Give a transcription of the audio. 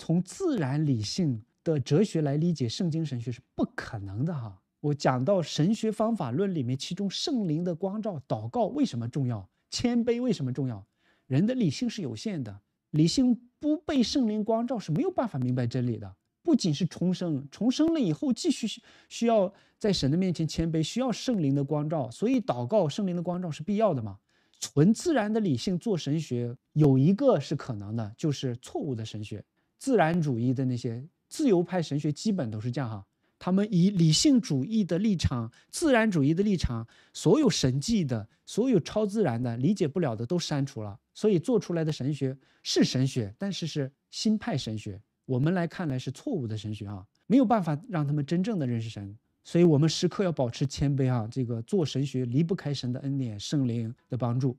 从自然理性的哲学来理解圣经神学是不可能的哈。我讲到神学方法论里面，其中圣灵的光照、祷告为什么重要？谦卑为什么重要？人的理性是有限的，理性不被圣灵光照是没有办法明白真理的。不仅是重生，重生了以后继续需要在神的面前谦卑，需要圣灵的光照，所以祷告、圣灵的光照是必要的嘛？纯自然的理性做神学有一个是可能的，就是错误的神学。自然主义的那些自由派神学基本都是这样哈，他们以理性主义的立场、自然主义的立场，所有神迹的、所有超自然的理解不了的都删除了，所以做出来的神学是神学，但是是新派神学，我们来看来是错误的神学啊，没有办法让他们真正的认识神，所以我们时刻要保持谦卑啊，这个做神学离不开神的恩典、圣灵的帮助。